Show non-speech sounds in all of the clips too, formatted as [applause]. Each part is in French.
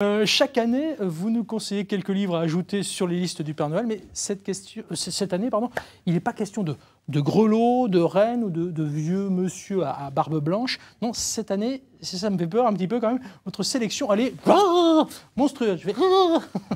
Euh, chaque année, vous nous conseillez quelques livres à ajouter sur les listes du Père Noël, mais cette, question, euh, cette année, pardon, il n'est pas question de de grelots, de reines ou de, vieux monsieur à, barbe blanche. Non, cette année, ça me fait peur un petit peu quand même, votre sélection, elle est ah monstrueuse. Je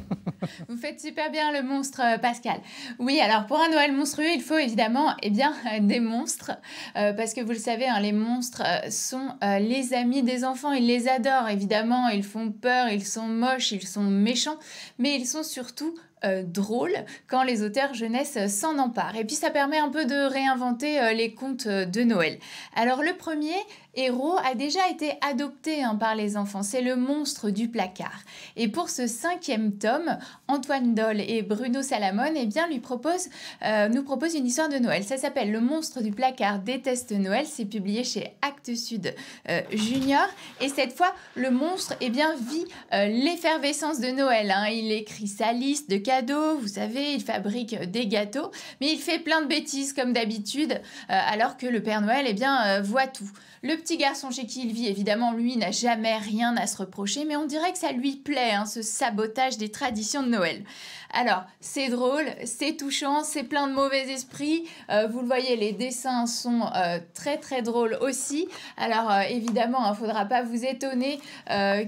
[laughs] Vous faites super bien le monstre, euh, Pascal. Oui, alors pour un Noël monstrueux, il faut évidemment eh bien, [laughs] des monstres. Euh, parce que vous le savez, hein, les monstres euh, sont les amis des enfants. Ils les adorent, évidemment. Ils font peur, ils sont moches, ils sont méchants. Mais ils sont surtout euh, drôle quand les auteurs jeunesse euh, s'en emparent. Et puis ça permet un peu de réinventer euh, les contes de Noël. Alors le premier, héros a déjà été adopté hein, par les enfants. C'est le monstre du placard. Et pour ce cinquième tome, Antoine Dole et Bruno Salamone eh bien, lui propose euh, nous proposent une histoire de Noël. Ça s'appelle Le monstre du placard déteste Noël. C'est publié chez Actes Sud euh, Junior. Et cette fois, le monstre eh bien, vit euh, l'effervescence de Noël. Hein. Il écrit sa liste de cadeaux, vous savez, il fabrique des gâteaux, mais il fait plein de bêtises comme d'habitude, alors que le Père Noël eh bien, voit tout. Le petit garçon chez qui il vit, évidemment, lui n'a jamais rien à se reprocher, mais on dirait que ça lui plaît, hein, ce sabotage des traditions de Noël. Alors, c'est drôle, c'est touchant, c'est plein de mauvais esprits. Euh, vous le voyez, les dessins sont euh, très très drôles aussi. Alors, euh, évidemment, il hein, ne faudra pas vous étonner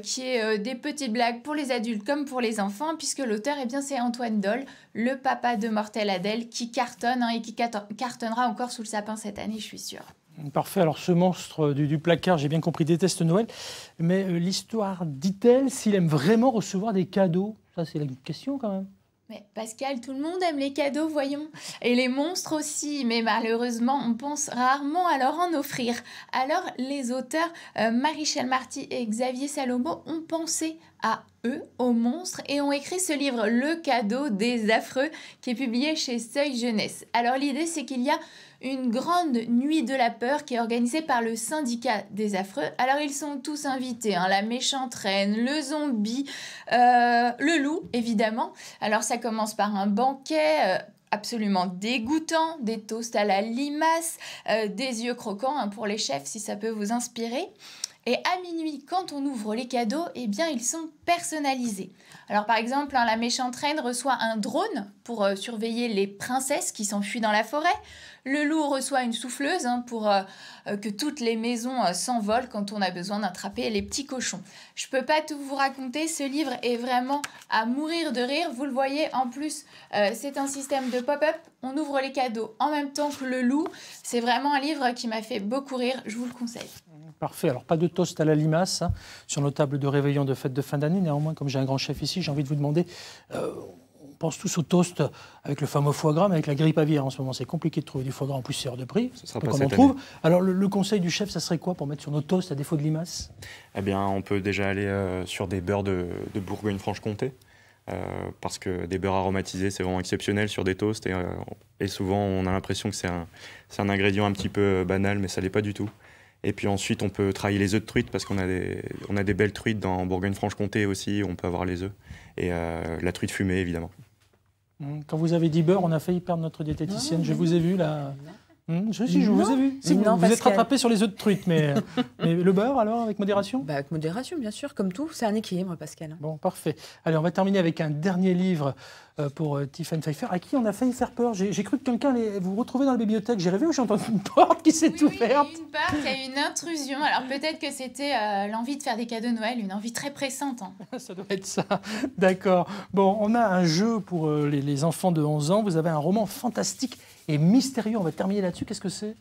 qu'il y ait des petites blagues pour les adultes comme pour les enfants, puisque l'auteur, et eh bien, c'est Antoine Doll, le papa de Mortel Adèle, qui cartonne hein, et qui cartonnera encore sous le sapin cette année, je suis sûre. Parfait. Alors, ce monstre du, placard, j'ai bien compris, déteste Noël. Mais euh, l'histoire dit-elle s'il aime vraiment recevoir des cadeaux Ça, c'est la question quand même. Mais Pascal, tout le monde aime les cadeaux, voyons. Et les monstres aussi, mais malheureusement, on pense rarement à leur en offrir. Alors, les auteurs euh, marie Marty et Xavier Salomo ont pensé à eux, aux monstres, et ont écrit ce livre Le cadeau des affreux, qui est publié chez Seuil Jeunesse. Alors, l'idée, c'est qu'il y a une grande nuit de la peur qui est organisée par le syndicat des affreux. Alors ils sont tous invités, hein. la méchante reine, le zombie, euh, le loup évidemment. Alors ça ça commence par un banquet. Euh, absolument dégoûtant, des toasts à la limace, euh, des yeux croquants hein, pour les chefs si ça peut vous inspirer. Et à minuit, quand on ouvre les cadeaux, eh bien, ils sont personnalisés. Alors, par exemple, hein, la méchante reine reçoit un drone pour euh, surveiller les princesses qui s'enfuient dans la forêt. Le loup reçoit une souffleuse hein, pour euh, euh, que toutes les maisons s'envolent quand on a besoin d'attraper les petits cochons. Je ne peux pas tout vous raconter, ce livre est vraiment à mourir de rire. Vous le voyez, en plus, c'est un système de pop-up. On ouvre les cadeaux en même temps que le loup. C'est vraiment un livre qui m'a fait beaucoup rire, je vous le conseille. Parfait. Alors, pas de toast à la limace hein, sur nos tables de réveillon de fête de fin d'année. Néanmoins, comme j'ai un grand chef ici, j'ai envie de vous demander. Euh, on pense tous au toast avec le fameux foie gras, avec la grippe aviaire en ce moment, c'est compliqué de trouver du foie gras. En plus, c'est hors de prix. Ça sera on trouve. Alors, le, conseil du chef, ça serait quoi pour mettre sur nos toasts à défaut de limaces Eh bien, on peut déjà aller euh, sur des beurres de, Bourgogne-Franche-Comté. Euh, parce que des beurres aromatisés, c'est vraiment exceptionnel sur des toasts. Et, souvent, on a l'impression que c'est un, un, ingrédient un petit peu banal, mais ça l'est pas du tout. Et puis ensuite, on peut travailler les œufs de truite parce qu'on a des, on a des belles truites dans Bourgogne-Franche-Comté aussi, on peut avoir les œufs. Et euh, la truite fumée, évidemment. Quand vous avez dit beurre, on a failli perdre notre diététicienne. Je vous ai vu là je hum, sais, je vous ai vu. vous, vous êtes rattrapé sur les œufs de truite, mais, [laughs] le beurre alors avec modération bah, Avec modération, bien sûr, comme tout, c'est un équilibre, Pascal. Bon, parfait. Allez, on va terminer avec un dernier livre euh, pour euh, Tiffen Pfeiffer, à qui on a failli faire peur. J'ai cru que quelqu'un allait vous retrouver dans la bibliothèque. J'ai rêvé où j'ai entendu une porte qui s'est ouverte. une porte, il y a une intrusion. Alors peut-être que c'était euh, l'envie de faire des cadeaux de Noël, une envie très pressante. Hein. [laughs] ça doit être ça. D'accord. Bon, on a un jeu pour les, les enfants de 11 ans. Vous avez un roman fantastique et mystérieux. On va terminer là-dessus. Qu'est-ce que c'est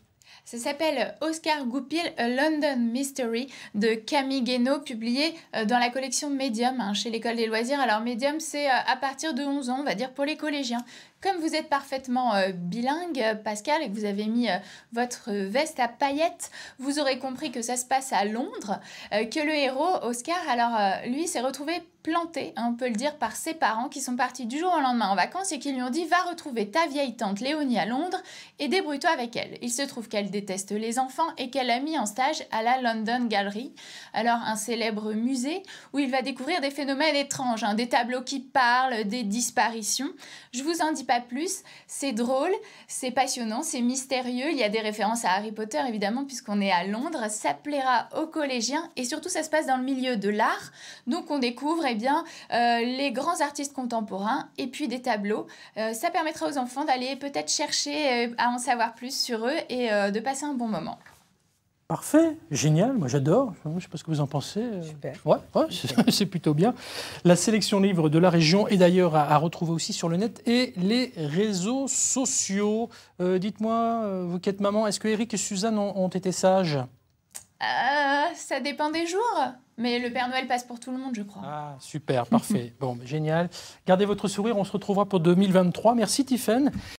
ça s'appelle Oscar Goupil, A London Mystery de Camille Guénaud, publié euh, dans la collection Medium hein, chez l'École des loisirs. Alors Medium, c'est euh, à partir de 11 ans, on va dire, pour les collégiens. Comme vous êtes parfaitement euh, bilingue, euh, Pascal, et que vous avez mis euh, votre veste à paillettes, vous aurez compris que ça se passe à Londres, que le héros, Oscar, alors lui, s'est retrouvé planté, hein, on peut le dire, par ses parents qui sont partis du jour au lendemain en vacances et qui lui ont dit va retrouver ta vieille tante Léonie à Londres et débrouille-toi avec elle. Il se trouve qu'elle déteste les enfants et qu'elle a mis en stage à la London Gallery, alors un célèbre musée où il va découvrir des phénomènes étranges, hein, des tableaux qui parlent, des disparitions. Je vous en dis pas plus. C'est drôle, c'est passionnant, c'est mystérieux. Il y a des références à Harry Potter, évidemment, puisqu'on est à Londres. Ça plaira aux collégiens et surtout, ça se passe dans le milieu de l'art. Donc, on découvre eh bien, euh, les grands artistes contemporains et puis des tableaux. Euh, ça permettra aux enfants d'aller peut-être chercher euh, à en savoir plus sur eux et de passer un bon moment. Parfait, génial, moi j'adore, je ne sais pas ce que vous en pensez. Euh. Super. Ouais, [laughs] c'est plutôt bien. La sélection livre de la région est d'ailleurs à, retrouver aussi sur le net et les réseaux sociaux. Euh, dites-moi, euh, vous qui êtes maman, est-ce que Eric et Suzanne ont, été sages ça dépend des jours, mais le Père Noël passe pour tout le monde, je crois. Ah, super, parfait. [laughs] bon, génial. Gardez votre sourire, on se retrouvera pour 2023. Merci, Tiffen.